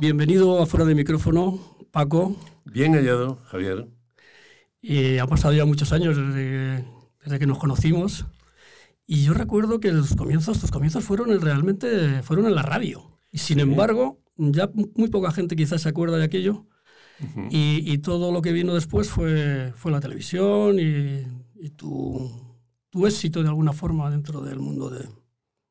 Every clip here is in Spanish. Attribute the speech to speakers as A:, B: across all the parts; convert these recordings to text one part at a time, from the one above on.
A: Bienvenido a Fuera de Micrófono, Paco. Bien hallado, Javier. Y ha pasado ya muchos años desde, que nos conocimos. Y yo recuerdo que los comienzos, tus comienzos fueron realmente fueron en la radio. Y sin embargo, ya muy poca gente quizás se acuerda de aquello. y, todo lo que vino después fue, fue la televisión y, tu, éxito de alguna forma dentro del mundo de,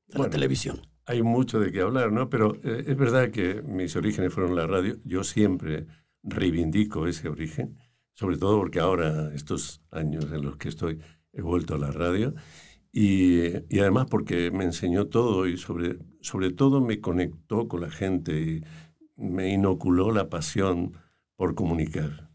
A: la
B: televisión hay mucho de qué hablar, ¿no? Pero eh, es verdad que mis orígenes fueron la radio. Yo siempre reivindico ese origen, sobre todo porque ahora, estos años en los que estoy, he vuelto a la radio. Y, además porque me enseñó todo y sobre, sobre todo me conectó con la gente y me inoculó la pasión por comunicar.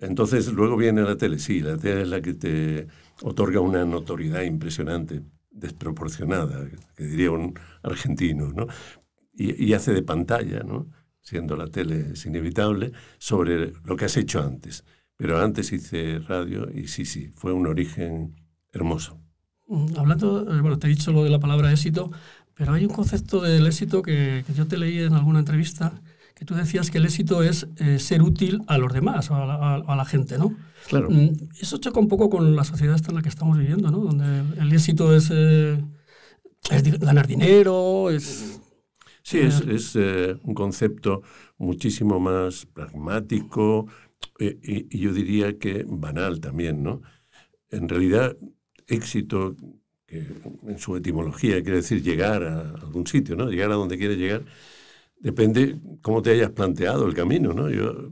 B: Entonces luego viene la tele, sí, la tele es la que te otorga una notoriedad impresionante desproporcionada, que diría un argentino, ¿no? Y, hace de pantalla, ¿no? siendo la tele es inevitable, sobre lo que has hecho antes. Pero antes hice radio y sí, sí, fue un origen hermoso.
A: Mm, hablando, eh, bueno, te he dicho lo de la palabra éxito, pero hay un concepto del éxito que yo te leí en alguna entrevista, tú decías que el éxito es eh, ser útil a los demás, a la, gente, ¿no? Claro. Mm, eso choca un poco con la sociedad en la que estamos viviendo, ¿no? Donde el éxito es, eh, ganar dinero, es... Sí, es,
B: eh, un concepto muchísimo más pragmático y, yo diría que banal también, ¿no? En realidad, éxito, en su etimología quiere decir llegar a algún sitio, ¿no? Llegar a donde quiere llegar, depende cómo te hayas planteado el camino, ¿no? Yo,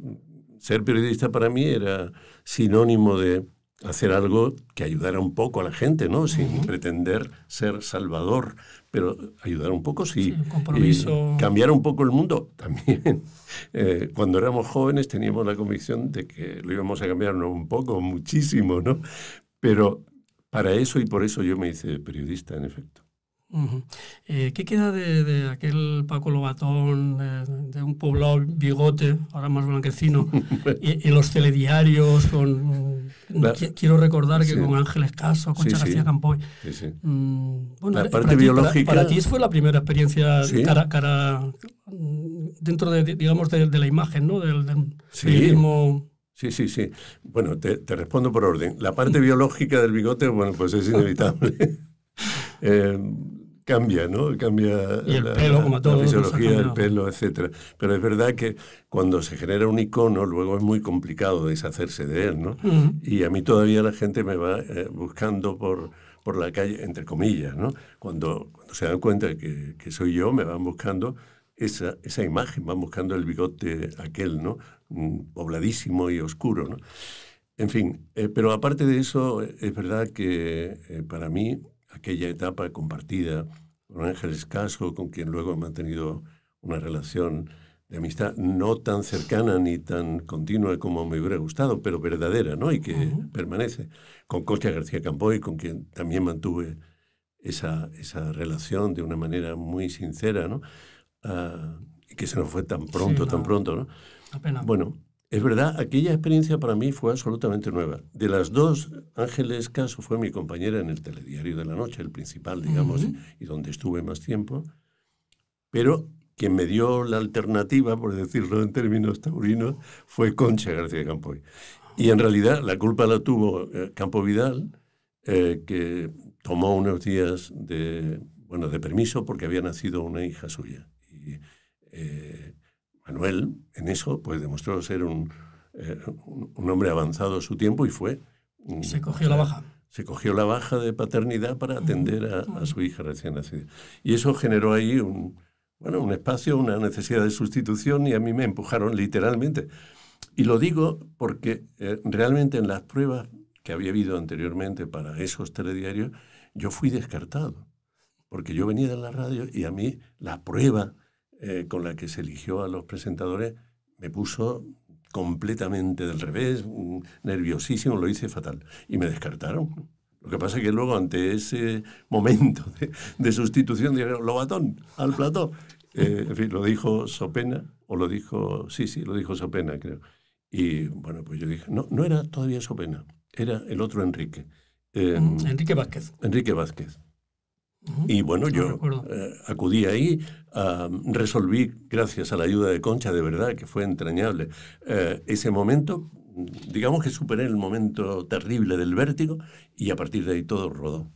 B: ser periodista para mí era sinónimo de hacer algo que ayudara un poco a la gente, ¿no? Sin pretender ser salvador, pero ayudar un poco, sí. compromiso. cambiar un poco el mundo también. Eh, cuando éramos jóvenes teníamos la convicción de que lo íbamos a cambiar un poco, muchísimo, ¿no? Pero para eso y por eso yo me hice periodista, en efecto.
A: Eh, ¿Qué queda de, aquel Paco Lobatón, de, un poblado bigote, ahora más blanquecino, y, los telediarios con... Mm, quiero recordar que con Ángeles Caso, con García Campoy... Mm, bueno, la eh, parte biológica... para, ti fue la primera experiencia cara, cara mm, dentro de, digamos, de, la imagen, ¿no? Del,
B: Sí, sí, sí. Bueno, te, respondo por orden. La parte biológica del bigote, bueno, pues es inevitable. eh, cambia, ¿no? Cambia la, fisiología, el pelo, etc. Pero es verdad que cuando se genera un icono, luego es muy complicado deshacerse de él, ¿no? Y a mí todavía la gente me va eh, buscando por, por la calle, entre comillas, ¿no? Cuando, se dan cuenta que, soy yo, me van buscando esa, esa imagen, van buscando el bigote aquel, ¿no? Mm, pobladísimo y oscuro, ¿no? En fin, eh, pero aparte de eso, eh, es verdad que para mí aquella etapa compartida con Ángel Casco, con quien luego he mantenido una relación de amistad no tan cercana ni tan continua como me hubiera gustado, pero verdadera, ¿no? Y que permanece. Con Costa García Campoy, con quien también mantuve esa, esa relación de una manera muy sincera, ¿no? Ah, y que se nos fue tan pronto, tan pronto, ¿no? Apenas. Bueno, es verdad, aquella experiencia para mí fue absolutamente nueva. De las dos, Ángeles Caso fue mi compañera en el telediario de la noche, el principal, digamos, y donde estuve más tiempo. Pero quien me dio la alternativa, por decirlo en términos taurinos, fue Concha García Campoy. Y en realidad la culpa la tuvo eh, Campo Vidal, eh, que tomó unos días de, bueno, de permiso porque había nacido una hija suya. Y, eh, Manuel en eso pues demostró ser eh, un, hombre avanzado a su tiempo y fue...
A: se cogió la baja.
B: Se cogió la baja de paternidad para atender a, su hija recién nacida. Y eso generó ahí un, bueno, un espacio, una necesidad de sustitución y a mí me empujaron literalmente. Y lo digo porque eh, realmente en las pruebas que había habido anteriormente para esos telediarios, yo fui descartado, porque yo venía de la radio y a mí la prueba eh, con la que se eligió a los presentadores me puso completamente del revés, mm, nerviosísimo, lo hice fatal. Y me descartaron. Lo que pasa es que luego, ante ese momento de, sustitución, dijeron, Lobatón, al plató. Eh, en fin, lo dijo Sopena, o lo dijo, sí, sí, lo dijo Sopena, creo. Y bueno, pues yo dije, no, no era todavía Sopena, era el otro Enrique. Em, Enrique Vázquez. Enrique Vázquez. Y bueno, yo eh, acudí ahí, resolví, gracias a la ayuda de Concha, de verdad, que fue entrañable, eh, ese momento, digamos que superé el momento terrible del vértigo y a partir de ahí todo rodó.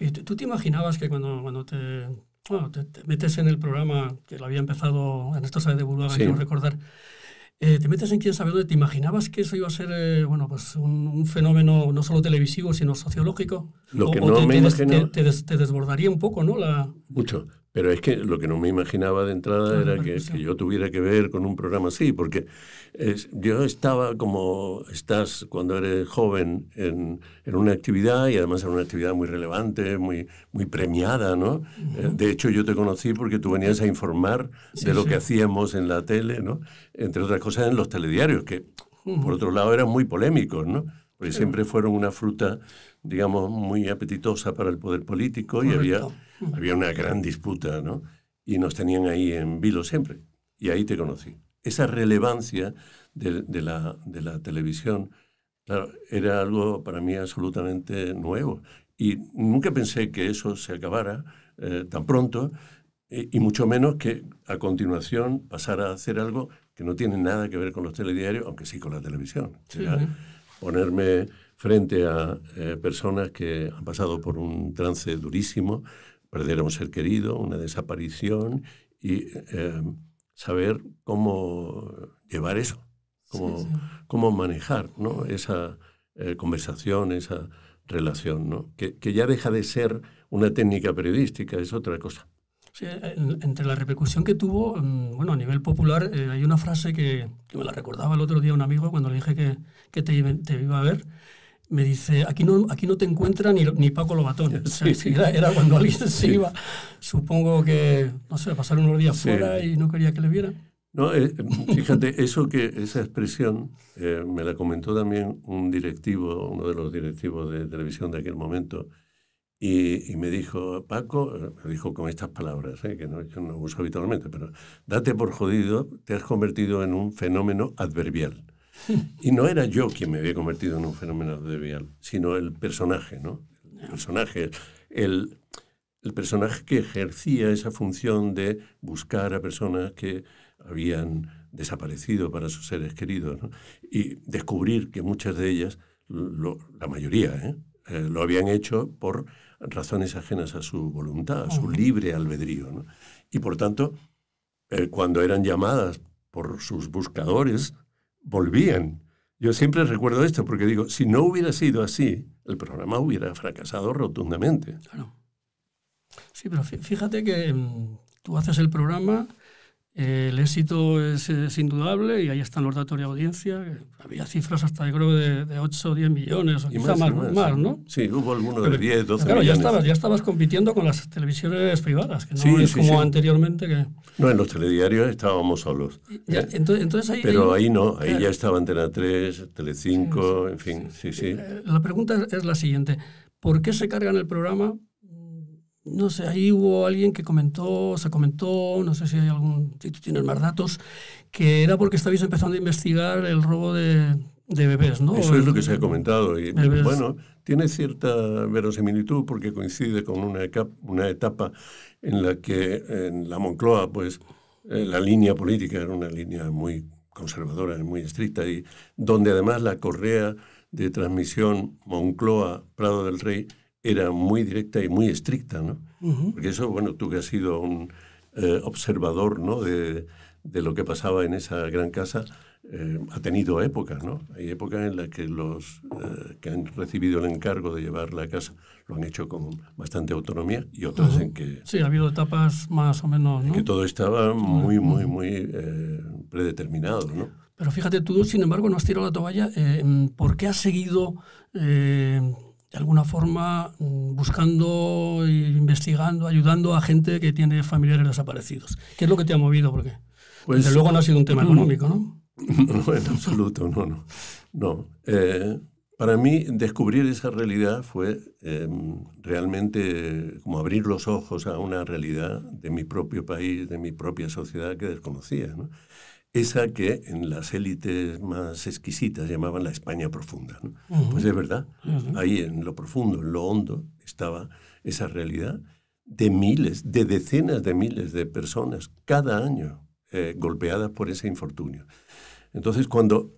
A: Oye, ¿tú, te imaginabas que cuando, cuando te, metes en el programa que lo había empezado en estos años de Burgos, quiero recordar, eh, te metes en quién sabe dónde, ¿te imaginabas que eso iba a ser eh, bueno, pues un, fenómeno no solo televisivo, sino sociológico? Lo o, te, te, desbordaría un poco, ¿no? La...
B: Mucho. Pero es que lo que no me imaginaba de entrada era que, yo tuviera que ver con un programa así, porque yo estaba como estás cuando eres joven en, en, una actividad y además era una actividad muy relevante, muy, muy premiada, ¿no? Eh, de hecho, yo te conocí porque tú venías a informar de lo que hacíamos en la tele, ¿no? Entre otras cosas en los telediarios, que por otro lado eran muy polémicos, ¿no? Porque siempre fueron una fruta, digamos, muy apetitosa para el poder político y había había una gran disputa, ¿no? Y nos tenían ahí en vilo siempre. Y ahí te conocí. Esa relevancia de, la, televisión, era algo para mí absolutamente nuevo. Y nunca pensé que eso se acabara eh, tan pronto, eh, y mucho menos que a continuación pasara a hacer algo que no tiene nada que ver con los telediarios, aunque sí con la televisión. O sea, Ponerme frente a eh, personas que han pasado por un trance durísimo, perder a un ser querido, una desaparición y eh, saber cómo llevar eso, cómo, cómo manejar esa eh, conversación, esa relación, ¿no? que, ya deja de ser una técnica periodística, es otra cosa.
A: entre la repercusión que tuvo, mm, bueno, a nivel popular, eh, hay una frase que, me la recordaba el otro día un amigo cuando le dije que, te, iba a ver, me dice, aquí no, aquí no te encuentra ni, ni Paco Lobatón. Sí. era, cuando alguien se iba, supongo que, no sé, pasaron unos días fuera y no quería que le vieran. No, eh,
B: fíjate, eso que, esa expresión eh, me la comentó también un directivo, uno de los directivos de televisión de aquel momento, y, me dijo, Paco, me dijo con estas palabras, eh, que no, yo no uso habitualmente, pero date por jodido, te has convertido en un fenómeno adverbial. Y no era yo quien me había convertido en un fenómeno de Vial, sino el personaje, ¿no? El personaje, el, personaje que ejercía esa función de buscar a personas que habían desaparecido para sus seres queridos y descubrir que muchas de ellas, la mayoría, ¿eh? ¿eh? lo habían hecho por razones ajenas a su voluntad, a su libre albedrío. Y por tanto, eh, cuando eran llamadas por sus buscadores, volvían. Yo siempre recuerdo esto porque digo, si no hubiera sido así, el programa hubiera fracasado rotundamente. Claro.
A: Sí, pero fíjate que mm, tú haces el programa el éxito es, indudable y ahí están los datos de audiencia. Había cifras hasta, creo, de, 8 o 10 millones, quizá más, ¿no? Sí,
B: hubo algunos de 10, 12 millones. Ya ya estabas
A: compitiendo con las televisiones privadas, que no es como anteriormente. Que...
B: No, en los telediarios estábamos solos.
A: Eh, pero ahí no, ahí ya
B: estaba Antena 3, Tele 5, en fin, sí, sí.
A: Eh, la pregunta es la siguiente. ¿Por qué se cargan el programa no sé, ahí hubo alguien que comentó, se comentó, no sé si hay algún, si tú tienes más datos, que era porque estabais empezando a investigar el robo de, bebés, ¿no? Eso es lo que se ha
B: comentado. Y, bueno, tiene cierta verosimilitud porque coincide con una, etapa en la que en la Moncloa, pues, eh, la línea política era una línea muy conservadora, muy estricta, y donde además la correa de transmisión Moncloa-Prado del Rey era muy directa y muy estricta, ¿no? Porque eso, bueno, tú que has sido un eh, observador, ¿no? De, lo que pasaba en esa gran casa, eh, ha tenido épocas, ¿no? Hay épocas en las que los eh, que han recibido el encargo de llevar la casa lo han hecho con bastante autonomía y otras en
A: que... Sí, ha habido etapas más o menos, ¿no? que todo
B: estaba muy, muy, muy
A: predeterminado, ¿no? Pero fíjate, tú, sin embargo, no has tirado la toalla. ¿Por qué has seguido de alguna forma mm, buscando, investigando, ayudando a gente que tiene familiares desaparecidos. ¿Qué es lo que te ha movido? Porque pues, desde luego no ha sido un tema económico, ¿no? No, en
B: absoluto, no, no. Eh, para mí descubrir esa realidad fue em, realmente como abrir los ojos a una realidad de mi propio país, de mi propia sociedad que desconocía. ¿no? esa que en las élites más exquisitas llamaban la España profunda. Pues es verdad, ahí en lo profundo, en lo hondo, estaba esa realidad de miles, de decenas de miles de personas cada año eh, golpeadas por ese infortunio. Entonces, cuando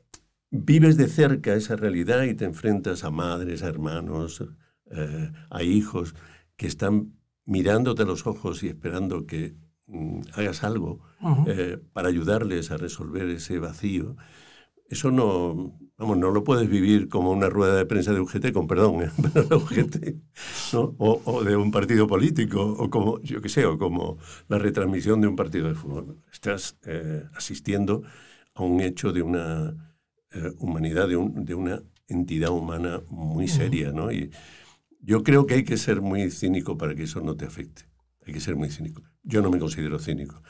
B: vives de cerca esa realidad y te enfrentas a madres, a hermanos, eh, a hijos que están mirándote a los ojos y esperando que Mm, hagas algo eh, para ayudarles a resolver ese vacío, eso no, vamos, no lo puedes vivir como una rueda de prensa de UGT, con perdón, ¿eh? o, de un partido político, o como, yo qué sé, o como la retransmisión de un partido de fútbol. Estás eh, asistiendo a un hecho de una humanidad, de, de, una entidad humana muy seria, ¿no? Y yo creo que hay que ser muy cínico para que eso no te afecte hay que ser muy cínico. Yo no me considero cínico.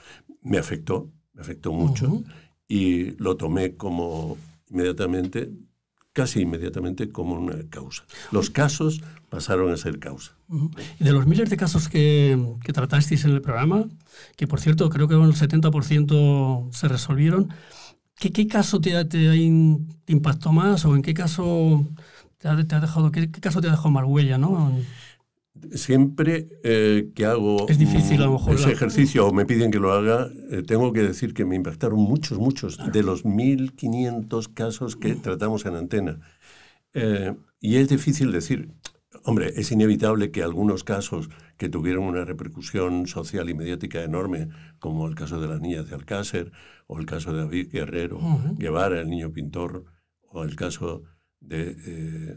B: Me afectó, me afectó mucho y lo tomé como inmediatamente, casi inmediatamente, como una causa. Los casos pasaron a ser causa.
A: de los miles de casos que, tratasteis en el programa, que por cierto creo que el 70% se resolvieron, ¿qué, caso te, te, impactó más o en qué caso te ha, dejado, qué, caso te ha más huella? ¿no?
B: siempre eh, que hago ese ejercicio o me piden que lo haga, eh, tengo que decir que me impactaron muchos, muchos de los 1.500 casos que tratamos en antena. Eh, y es difícil decir, hombre, es inevitable que algunos casos que tuvieron una repercusión social y mediática enorme, como el caso de la niña de Alcácer, o el caso de David Guerrero, llevar Guevara, el niño pintor, o el caso de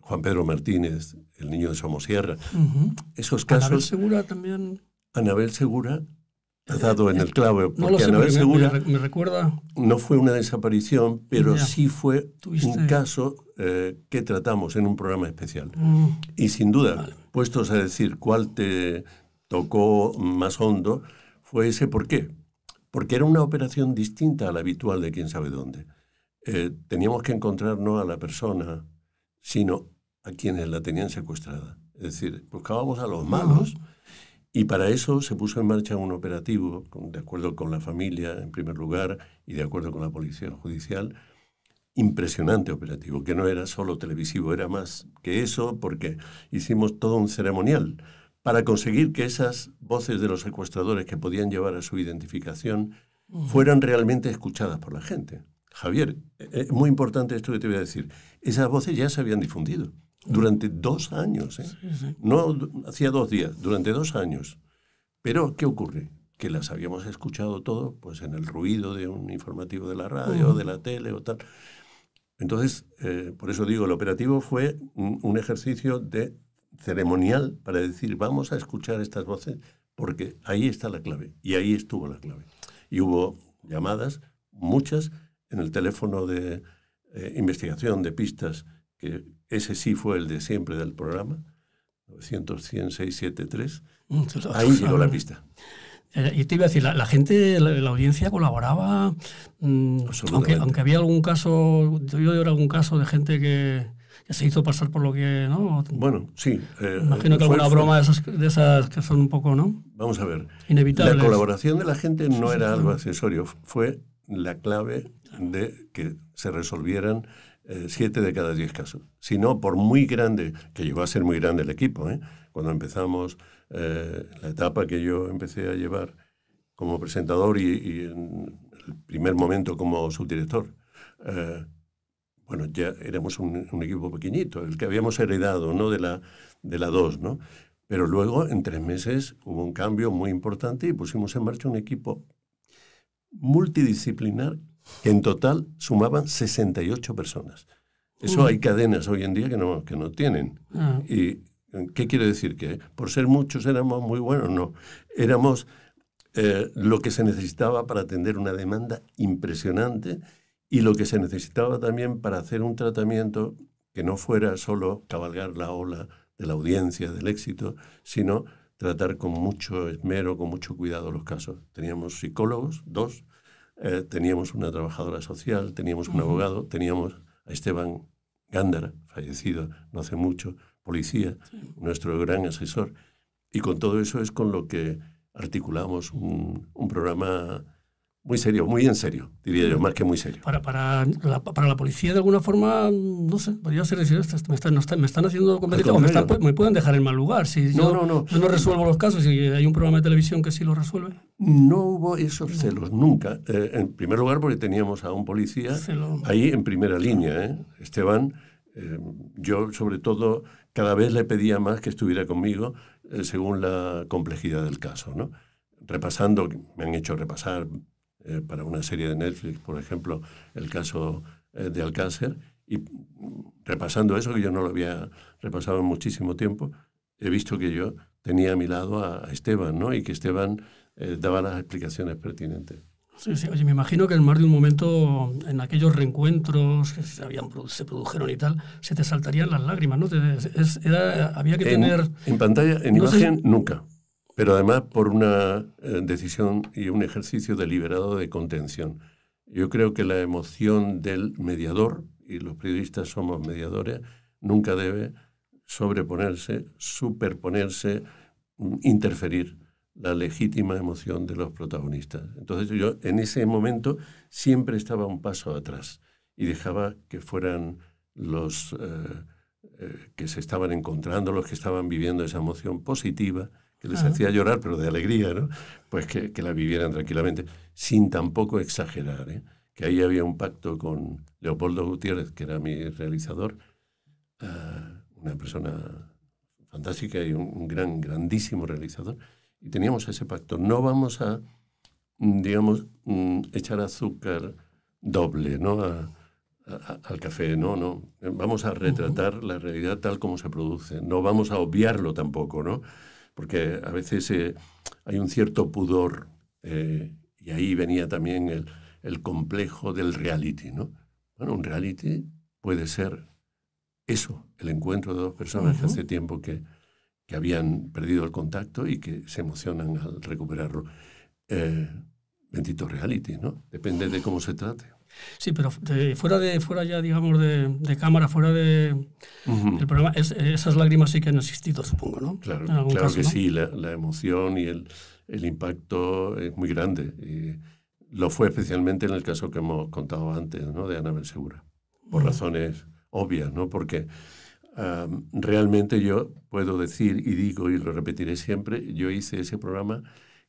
B: Juan Pedro Martínez, el niño de Somosierra. Esos casos. Anabel Segura también. Anabel Segura ha dado en el clave porque Anabel Segura me, recuerda. no fue una desaparición, pero sí
A: fue un
B: caso eh, que tratamos en un programa especial. Mm. Y sin duda, puestos a decir cuál te tocó más hondo, fue ese por qué. Porque era una operación distinta a la habitual de quién sabe dónde. Eh, teníamos que encontrarnos a la persona sino a quienes la tenían secuestrada. Es decir, buscábamos a los malos y para eso se puso en marcha un operativo, de acuerdo con la familia en primer lugar y de acuerdo con la policía judicial, impresionante operativo, que no era solo televisivo, era más que eso, porque hicimos todo un ceremonial para conseguir que esas voces de los secuestradores que podían llevar a su identificación mm. fueran realmente escuchadas por la gente. Javier, eh, es muy importante esto que te voy a decir. Esas voces ya se habían difundido durante dos años. ¿eh? No hacía dos días, durante dos años. Pero, ¿qué ocurre? Que las habíamos escuchado todo pues, en el ruido de un informativo de la radio, de la tele o tal. Entonces, eh, por eso digo, el operativo fue un, un ejercicio de ceremonial para decir, vamos a escuchar estas voces, porque ahí está la clave. Y ahí estuvo la clave. Y hubo llamadas, muchas, en el teléfono de eh, investigación de pistas, que ese sí fue el de siempre del programa, 900 673,
A: mm, ahí llegó la pista. Eh, y te iba a decir, la, gente, la, audiencia colaboraba, mm, aunque, aunque, había algún caso, yo oído algún caso de gente que, se hizo pasar por lo que, ¿no? Bueno, sí. Eh, Imagino que alguna broma de esas, que son un poco, ¿no? Vamos a ver. inevitable La colaboración de la gente no era algo
B: accesorio, fue la clave de que se resolvieran eh, siete de cada diez casos. Si no, por muy grande, que llegó a ser muy grande el equipo, ¿eh? cuando empezamos eh, la etapa que yo empecé a llevar como presentador y, en el primer momento como subdirector, bueno, ya éramos un, equipo pequeñito, el que habíamos heredado ¿no? de, la, de la ¿no? Pero luego, en tres meses, hubo un cambio muy importante y pusimos en marcha un equipo multidisciplinar que en total sumaban 68 personas. Eso hay cadenas hoy en día que no, que no tienen. Ah. ¿Y qué quiere decir? ¿Que eh, por ser muchos éramos muy buenos? No. Éramos eh, lo que se necesitaba para atender una demanda impresionante y lo que se necesitaba también para hacer un tratamiento que no fuera solo cabalgar la ola de la audiencia, del éxito, sino tratar con mucho esmero, con mucho cuidado los casos. Teníamos psicólogos, dos, eh, teníamos una trabajadora social, teníamos un abogado, teníamos a Esteban Gándara, fallecido no hace mucho, policía, nuestro gran asesor. Y con todo eso es con lo que articulamos un, un programa muy serio, muy en serio, diría yo, más que muy serio.
A: Para, para, la, policía, de alguna forma, no sé, podría ser decir, me están, me haciendo me, pueden dejar en mal lugar. Si no, no, no. no resuelvo los casos y hay un programa de televisión que sí lo resuelve. No hubo esos celos,
B: nunca. Eh, en primer lugar, porque teníamos a un policía ahí en primera línea, ¿eh? Esteban. Eh, yo, sobre todo, cada vez le pedía más que estuviera conmigo eh, según la complejidad del caso, ¿no? Repasando, me han hecho repasar eh, para una serie de Netflix, por ejemplo, el caso eh, de Alcácer. Y mm, repasando eso, que yo no lo había repasado en muchísimo tiempo, he visto que yo tenía a mi lado a, Esteban, ¿no? Y que Esteban eh, daba las explicaciones pertinentes.
A: Sí, sí, oye, me imagino que en más de un momento, en aquellos reencuentros que se, habían, se produjeron y tal, se te saltarían las lágrimas, ¿no? había que tener... En pantalla, en imagen,
B: nunca pero además por una eh, decisión y un ejercicio deliberado de contención. Yo creo que la emoción del mediador, y los periodistas somos mediadores, nunca debe sobreponerse, superponerse, mm, interferir la legítima emoción de los protagonistas. Entonces yo en ese momento siempre estaba un paso atrás y dejaba que fueran los eh, eh, que se estaban encontrando, los que estaban viviendo esa emoción positiva, que les hacía llorar, pero de alegría, ¿no? Pues que, que la vivieran tranquilamente, sin tampoco exagerar, ¿eh? Que ahí había un pacto con Leopoldo Gutiérrez, que era mi realizador, ah, una persona fantástica y un, gran, grandísimo realizador, y teníamos ese pacto. No vamos a, mm, digamos, mm, echar azúcar doble, ¿no? al café, no, no. Vamos a retratar la realidad tal como se produce. No vamos a obviarlo tampoco, ¿no? porque a veces eh, hay un cierto pudor, eh, y ahí venía también el, el, complejo del reality, ¿no? Bueno, un reality puede ser eso, el encuentro de dos personas que hace tiempo que, que, habían perdido el contacto y que se emocionan al recuperarlo. Eh, bendito reality, ¿no? Depende de cómo se trate.
A: Sí, pero fuera, de, fuera ya, digamos, de, cámara, fuera de, del programa, esas lágrimas sí que han existido, supongo, ¿no? Claro, que sí,
B: la, emoción y el, impacto es muy grande. lo fue especialmente en el caso que hemos contado antes, ¿no? De Ana Segura, por mm. razones obvias, ¿no? Porque realmente yo puedo decir y digo y lo repetiré siempre, yo hice ese programa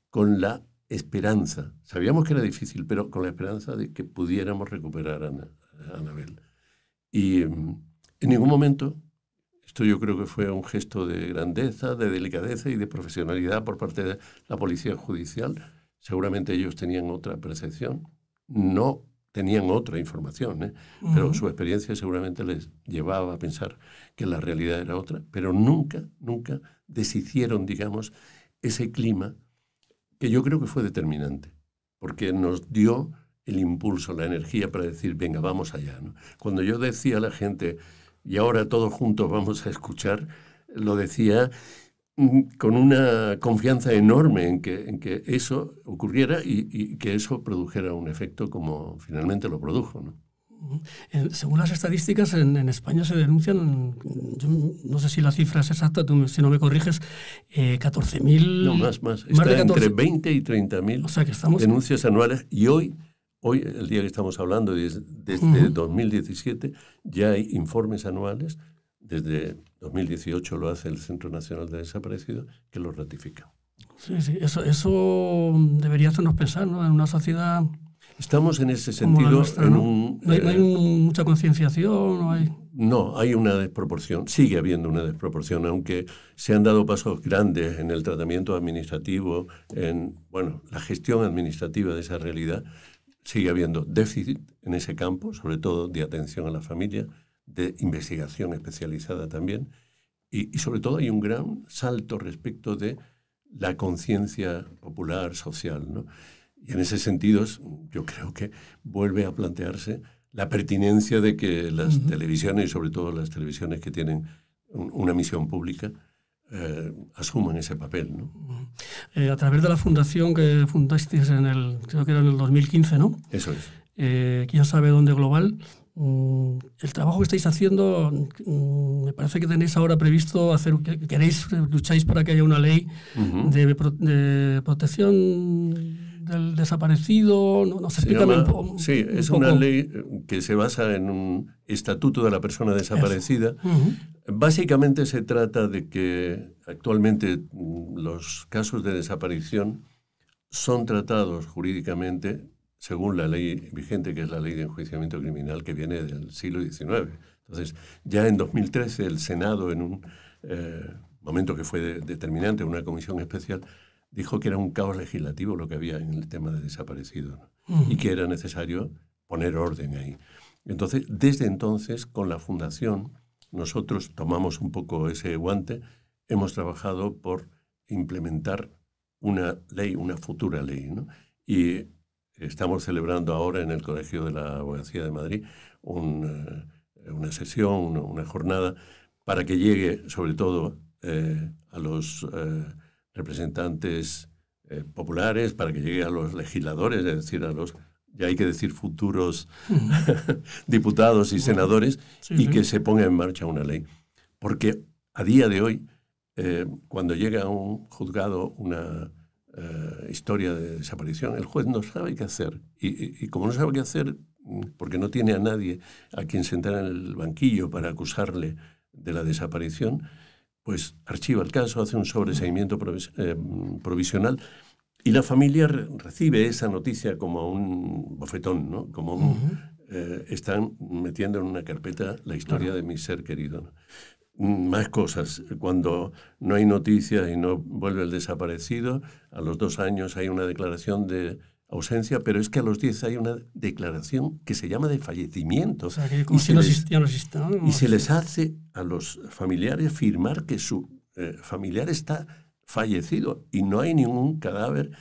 B: con la esperanza. Sabíamos que era difícil, pero con la esperanza de que pudiéramos recuperar a, Anabel. Y em, en ningún momento, esto yo creo que fue un gesto de grandeza, de delicadeza y de profesionalidad por parte de la Policía Judicial. Seguramente ellos tenían otra percepción, no tenían otra información, ¿eh? pero su experiencia seguramente les llevaba a pensar que la realidad era otra, pero nunca, nunca deshicieron, digamos, ese clima que yo creo que fue determinante, porque nos dio el impulso, la energía para decir, venga, vamos allá. Cuando yo decía a la gente, y ahora todos juntos vamos a escuchar, lo decía mm, con una confianza enorme en que, que eso ocurriera y, y, que eso produjera un efecto como finalmente lo produjo. ¿no?
A: según las estadísticas, en, España se denuncian, no sé si la cifra es exacta, si no me corriges, eh, 14.000. No, más, más. Está entre
B: 20 y 30.000 o denuncias anuales y hoy, hoy, el día que estamos hablando, desde, 2017, ya hay informes anuales, desde 2018 lo hace el Centro Nacional de Desaparecidos, que lo ratifica.
A: Sí, sí, eso, eso debería hacernos pensar, ¿no? En una sociedad
B: Estamos en ese sentido ¿no? hay, eh,
A: mucha concienciación? No hay...
B: no, hay una desproporción, sigue habiendo una desproporción, aunque se han dado pasos grandes en el tratamiento administrativo, en bueno, la gestión administrativa de esa realidad, sigue habiendo déficit en ese campo, sobre todo de atención a la familia, de investigación especializada también, y, y sobre todo hay un gran salto respecto de la conciencia popular, social. ¿no? Y en ese sentido, yo creo que vuelve a plantearse la pertinencia de que las televisiones, y sobre todo las televisiones que tienen una misión pública, eh, asuman ese papel.
A: Eh, a través de la fundación que fundasteis en el, creo que era en el 2015, ¿no? Eso es. Eh, sabe dónde global. Mm, el trabajo que estáis haciendo, mm, me parece que tenéis ahora previsto hacer, queréis, eh, lucháis para que haya una ley de, de protección del desaparecido? No, nos sí, es una ley
B: eh, que se basa en un estatuto de la persona desaparecida. Básicamente se trata de que actualmente mm, los casos de desaparición son tratados jurídicamente según la ley vigente, que es la ley de enjuiciamiento criminal que viene del siglo XIX. Entonces, ya en 2013 el Senado, en un eh, momento que fue determinante, una comisión especial, dijo que era un caos legislativo lo que había en el tema de desaparecidos mm. y que era necesario poner orden ahí. Entonces, desde entonces, con la Fundación, nosotros tomamos un poco ese guante, hemos trabajado por implementar una ley, una futura ley. Y estamos celebrando ahora en el Colegio de la Abogacía de Madrid eh, una, sesión, una jornada, para que llegue sobre todo eh, a los... Eh, representantes eh, populares para que llegue a los legisladores, es decir, a los, ya hay que decir, futuros diputados y senadores, y que se ponga en marcha una ley. Porque a día de hoy, eh, cuando llega a un juzgado una eh, historia de desaparición, el juez no sabe qué hacer. y, como no sabe qué hacer, porque no tiene a nadie a quien sentar en el banquillo para acusarle de la desaparición, pues archiva el caso, hace un sobreseimiento eh, provisional y la familia recibe esa noticia como un bofetón, ¿no? Como eh, están metiendo en una carpeta la historia de mi ser querido. más cosas. Cuando no hay noticias y no vuelve el desaparecido, a los dos años hay una declaración de ausencia, pero es que a los 10 hay una declaración que se llama de fallecimiento. y, se les, hace a los familiares firmar que su eh, familiar está fallecido y no hay ningún cadáver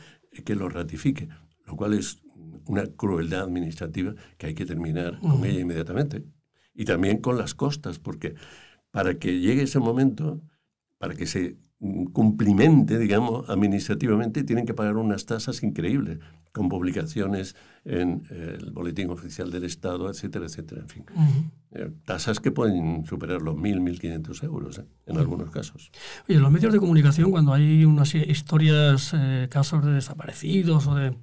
B: que lo ratifique, lo cual es una crueldad administrativa que hay que terminar con ella inmediatamente. Y también con las costas, porque para que llegue ese momento, para que se mm, cumplimente, digamos, administrativamente, tienen que pagar unas tasas increíbles con publicaciones en eh, el Boletín Oficial del Estado, etcétera, etcétera. En fin, eh, tasas que pueden superar los 1.000, 1.500 euros eh, en algunos casos.
A: Oye, los medios de comunicación, cuando hay unas historias, casos de desaparecidos, o de,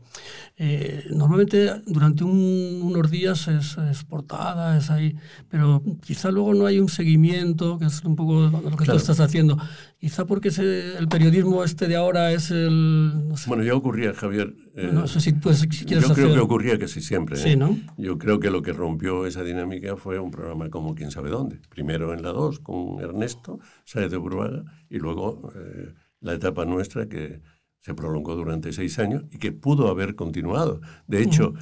A: normalmente durante unos días es, portada, es ahí, pero quizá luego no hay un seguimiento, que es un poco lo que tú estás haciendo. Quizá porque el periodismo este de ahora es el...
B: Bueno, ya ocurría, Javier. Eh, no sé pues, si, quieres Yo creo que ocurría casi siempre. ¿eh? Sí, ¿no? Yo creo que lo que rompió esa dinámica fue un programa como quién sabe dónde. Primero en la 2 con Ernesto Sáez de Uruaga y luego eh, la etapa nuestra que se prolongó durante seis años y que pudo haber continuado. De hecho,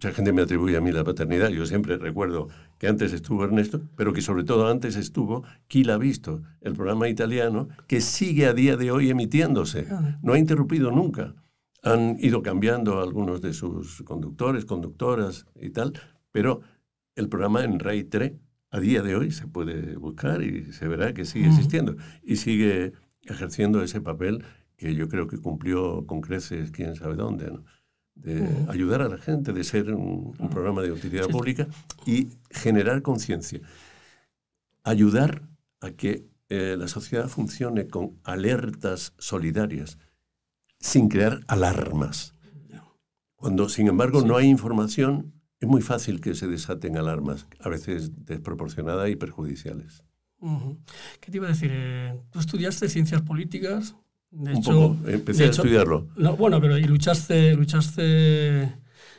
B: Mucha gente me atribuye a mí la paternidad. Yo siempre recuerdo que antes estuvo Ernesto, pero que sobre todo antes estuvo Kila Visto, el programa italiano que sigue a día de hoy emitiéndose. Ah. No ha interrumpido nunca. Han ido cambiando algunos de sus conductores, conductoras y tal, pero el programa en Rai 3 a día de hoy se puede buscar y se verá que sigue existiendo y sigue ejerciendo ese papel que yo creo que cumplió con creces quién sabe dónde. ¿no? de ayudar a la gente, de ser un, ah. programa de utilidad pública y generar conciencia. Ayudar a que eh, la sociedad funcione con alertas solidarias, sin crear alarmas. Cuando, sin embargo, no hay información, es muy fácil que se desaten alarmas, a veces desproporcionadas y perjudiciales.
A: ¿Qué te iba a decir? Eh, tú estudiaste ciencias políticas, de hecho, empecé a estudiarlo. bueno, pero y luchaste, luchaste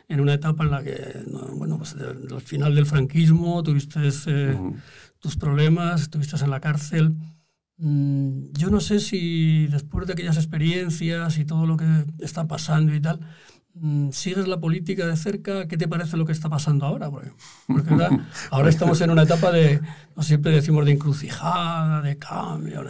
A: en una etapa en la que, bueno, pues al final del franquismo tuviste eh, tus problemas, estuviste en la cárcel. Mm, yo no sé si después de aquellas experiencias y todo lo que está pasando y tal, mm, ¿Sigues la política de cerca? ¿Qué te parece lo que está pasando ahora? Porque, ahora estamos en una etapa de, no siempre decimos de encrucijada, de cambio.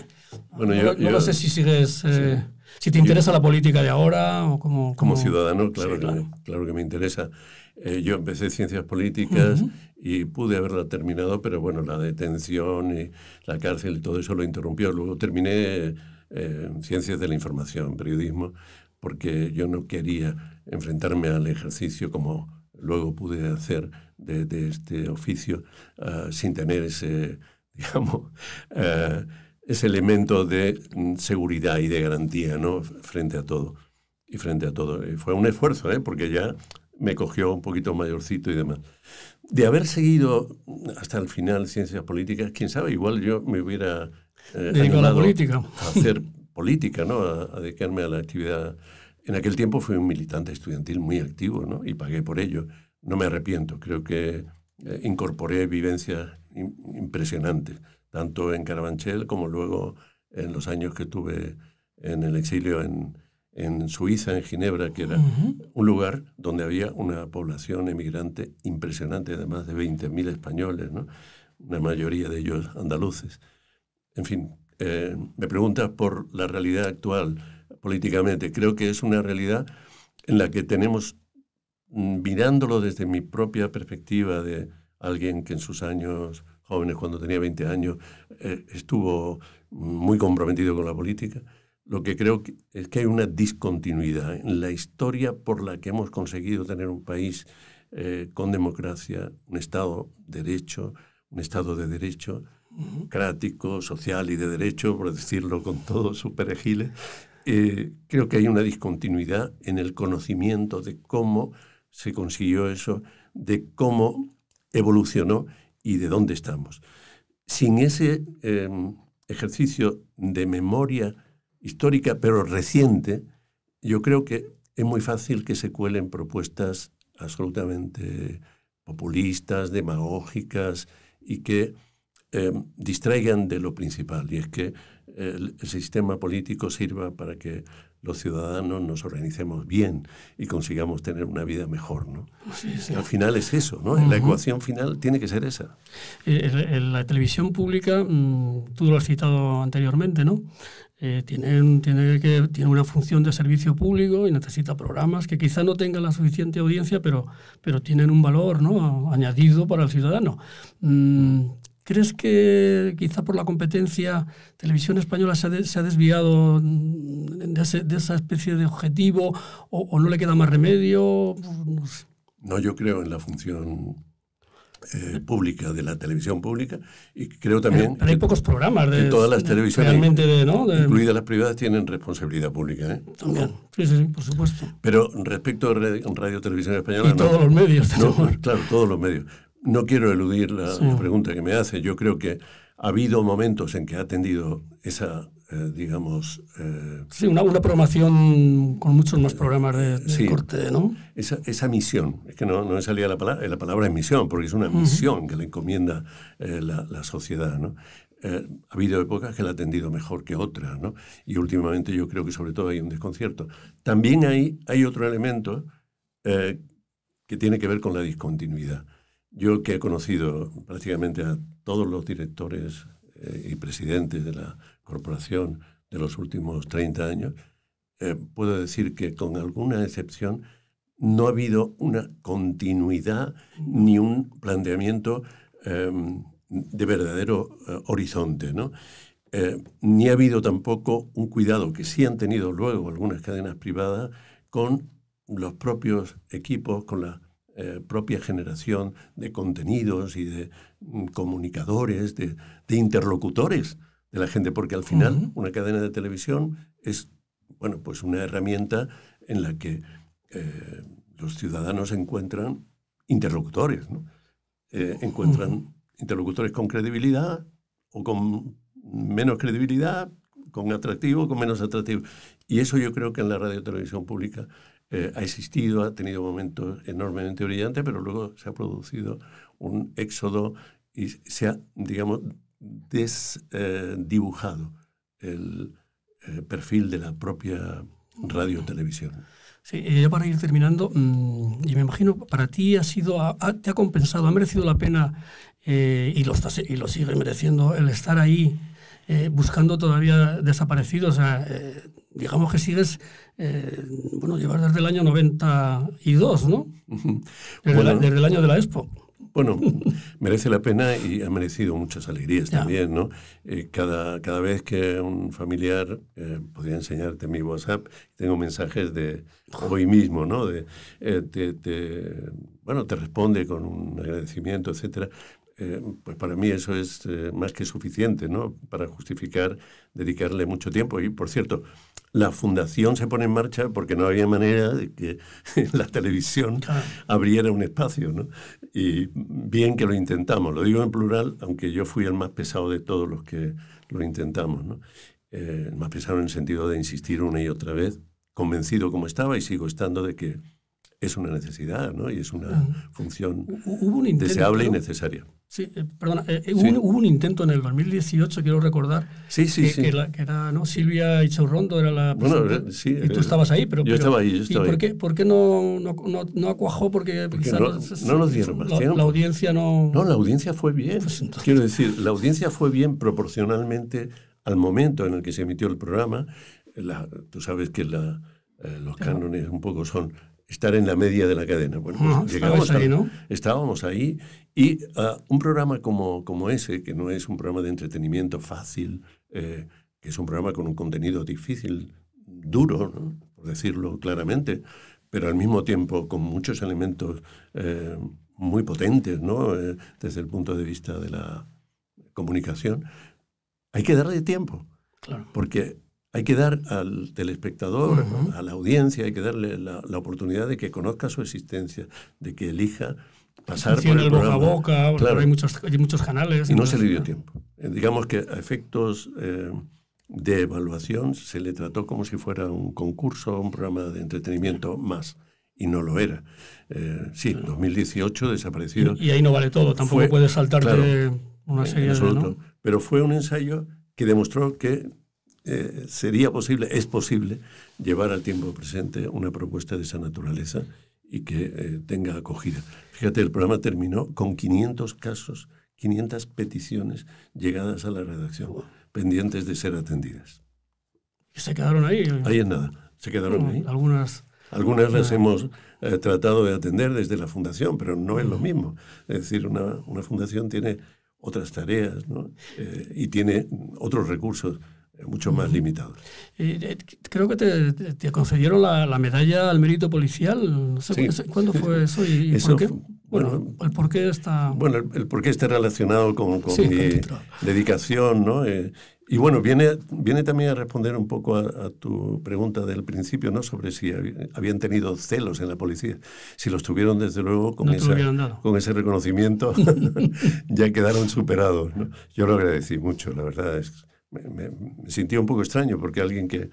A: Bueno, yo, no sé si sigues, eh, si te interesa la política de ahora o como... Como, ciudadano, claro, Que,
B: claro. Que, me interesa. Eh, yo empecé ciencias políticas y pude haberla terminado, pero bueno, la detención y la cárcel y todo eso lo interrumpió. Luego terminé eh, ciencias de la información, periodismo, porque yo no quería enfrentarme al ejercicio como luego pude hacer de, este oficio ah, sin tener ese, digamos ese elemento de mm, seguridad y de garantía ¿no? frente a todo. Y frente a todo. Eh, fue un esfuerzo, ¿eh? porque ya me cogió un poquito mayorcito y demás. De haber seguido hasta el final ciencias políticas, quién sabe, igual yo me hubiera eh, a política. hacer política, ¿no? A, dedicarme a la actividad. En aquel tiempo fui un militante estudiantil muy activo, Y pagué por ello. No me arrepiento, creo que incorporé vivencias impresionantes tanto en Carabanchel como luego en los años que tuve en el exilio en, en Suiza, en Ginebra, que era un lugar donde había una población emigrante impresionante, de más de 20.000 españoles, ¿no? una mayoría de ellos andaluces. En fin, eh, me preguntas por la realidad actual políticamente. Creo que es una realidad en la que tenemos, mm, mirándolo desde mi propia perspectiva de alguien que en sus años jóvenes cuando tenía 20 años, eh, estuvo muy comprometido con la política. Lo que creo es que hay una discontinuidad en la historia por la que hemos conseguido tener un país eh, con democracia, un Estado de derecho, un Estado de derecho democrático, social y de derecho, por decirlo con todo, su perejile. Eh, creo que hay una discontinuidad en el conocimiento de cómo se consiguió eso, de cómo evolucionó y de dónde estamos. Sin ese em, ejercicio de memoria histórica, pero reciente, yo creo que es muy fácil que se cuelen propuestas absolutamente populistas, demagógicas y que em, distraigan de lo principal, y es que el sistema político sirva para que los ciudadanos nos organicemos bien y consigamos tener una vida mejor, ¿no? Al final es eso, ¿no? La ecuación final tiene que ser esa.
A: Eh, la televisión pública, mm, tú lo has citado anteriormente, ¿no? Eh, tiene, que, tiene una función de servicio público y necesita programas que quizá no tengan la suficiente audiencia, pero, pero tienen un valor ¿no? añadido para el ciudadano. Mm, ¿Crees que quizá por la competencia Televisión Española se ha, se ha desviado de, esa especie de objetivo o, no le queda más remedio? No, sé.
B: no yo creo en la función eh, pública, de la televisión pública, y creo también... Pero hay pocos programas de... todas las televisiones, incluidas las privadas, tienen responsabilidad pública. ¿eh? También, sí, por supuesto. Pero respecto a Radio, Televisión Española... Y todos los medios. claro, todos los medios. No quiero eludir la, la pregunta que me hace. Yo creo que ha habido momentos en que ha atendido esa eh, digamos... Eh, sí, una, una,
A: programación con muchos más programas de, corte, ¿no?
B: Esa, esa, misión, es que no, no me salía la palabra, eh, la palabra es misión, porque es una misión que le encomienda la, la, sociedad, ¿no? ha habido épocas que la ha atendido mejor que otras, ¿no? Y últimamente yo creo que sobre todo hay un desconcierto. También hay, hay otro elemento que tiene que ver con la discontinuidad. Yo que he conocido prácticamente a todos los directores y presidentes de la corporación de los últimos 30 años, eh, puedo decir que con alguna excepción no ha habido una continuidad ni un planteamiento em, de verdadero eh, horizonte, ¿no? Eh, ni ha habido tampoco un cuidado que sí han tenido luego algunas cadenas privadas con los propios equipos, con la propia generación de contenidos y de mm, comunicadores, de, de interlocutores de la gente, porque al final una cadena de televisión es, bueno, pues una herramienta en la que eh, los ciudadanos encuentran interlocutores, eh, encuentran interlocutores con credibilidad o con menos credibilidad, con atractivo o con menos atractivo. Y eso yo creo que en la radio televisión pública eh, ha existido, ha tenido momentos enormemente brillantes, pero luego se ha producido un éxodo y se ha, digamos, desdibujado el eh, perfil de la propia radio-televisión.
A: Sí, ya para ir terminando, mm, y me imagino para ti ha sido, te ha compensado, ha merecido la pena eh, y, lo y lo sigue mereciendo el estar ahí eh, buscando todavía desaparecidos. digamos que sigues, bueno, llevas desde el año 92, ¿no? desde el año de la Expo.
B: Bueno, merece la pena y ha merecido muchas alegrías también, ¿no? Eh, cada, cada vez que un familiar, eh, podría enseñarte mi WhatsApp, tengo mensajes de hoy mismo, ¿no? De, eh, te, bueno, te responde con un agradecimiento, etcétera. pues para mí eso es más que suficiente, ¿no? Para justificar dedicarle mucho tiempo. Y por cierto, la fundación se pone en marcha porque no había manera de que la televisión abriera un espacio, ¿no? Y bien que lo intentamos, lo digo en plural, aunque yo fui el más pesado de todos los que lo intentamos, ¿no? Eh, el más pesado en el sentido de insistir una y otra vez, convencido como estaba y sigo estando de que es una necesidad, ¿no? Y es una función deseable y necesaria.
A: Sí, eh, perdona, eh, eh, Hubo, un intento en el 2018, quiero recordar, sí, sí, que, que, era Silvia Ichaurrondo, era la y tú estabas ahí, pero... Yo estaba ahí, ¿y ¿Por qué, no, no, acuajó? Porque, no, nos dieron más la, audiencia
B: no... No, la audiencia fue bien. Pues quiero decir, la audiencia fue bien proporcionalmente al momento en el que se emitió el programa. tú sabes que los cánones un poco son estar en la media de la cadena. Bueno, pues ahí, ¿no? Estábamos ahí y ah, un programa como, como ese, que no es un programa de entretenimiento fácil, eh, que es un programa con un contenido difícil, duro, por decirlo claramente, pero al mismo tiempo con muchos elementos eh, muy potentes ¿no? Eh, desde el punto de vista de la comunicación, hay que darle tiempo. Claro. Porque hay que dar al telespectador, a la audiencia, hay que darle la, oportunidad de que conozca su existencia, de que elija pasar por el, el boca boca, hay,
A: muchos, canales. Y no se le dio
B: tiempo. Eh, digamos que a efectos eh, de evaluación se le trató como si fuera un concurso, un programa de entretenimiento más y no lo era. Eh, sí, 2018 desaparecido. Y, ahí no vale todo, tampoco puedes saltarte una serie de... ¿no? Pero fue un ensayo que demostró que eh, sería posible, es posible, llevar al tiempo presente una propuesta de esa naturaleza y que eh, tenga acogida. Fíjate, el programa terminó con 500 casos, 500 peticiones llegadas a la redacción, pendientes de ser atendidas.
A: ¿Y se quedaron ahí? Ahí es
B: nada, se quedaron ahí. Algunas algunas las ah. hemos eh, tratado de atender desde la fundación, pero no es lo mismo. Es decir, una, una fundación tiene otras tareas ¿no? y tiene otros recursos mucho más limitado.
A: Eh, eh, creo que te, concedieron la, medalla al mérito policial. ¿Cuándo fue eso y, por qué? Bueno, el por qué está... Bueno,
B: el, está relacionado con, mi dedicación, ¿no? Eh, y bueno, viene, viene también a responder un poco a, tu pregunta del principio, ¿no? Sobre si habían tenido celos en la policía. Si los tuvieron, desde luego, con, con ese reconocimiento, ya quedaron superados. ¿no? Yo lo agradecí mucho, la verdad es me, me, un poco extraño porque alguien que,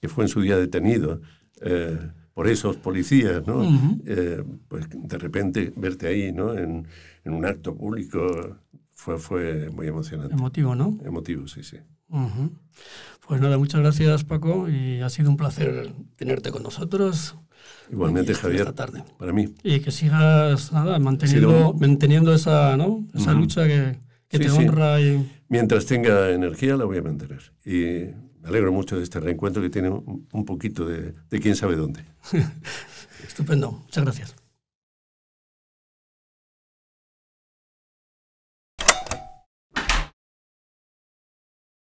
B: que fue en su día detenido eh, por esos policías, ¿no? Eh, pues de repente verte ahí, ¿no? En, un acto público fue, fue muy emocionante. Emotivo, ¿no? Emotivo, sí, sí.
A: Pues nada, muchas gracias Paco y ha sido un placer tenerte con nosotros. Igualmente,
B: Javier. Esta tarde. Para mí.
A: Y que sigas nada, manteniendo, manteniendo esa, ¿no? esa lucha que, que te honra. Y...
B: Mientras tenga energía la voy a mantener. Y me alegro mucho de este
A: reencuentro que tiene un poquito de, de quién sabe dónde. Estupendo. Muchas gracias.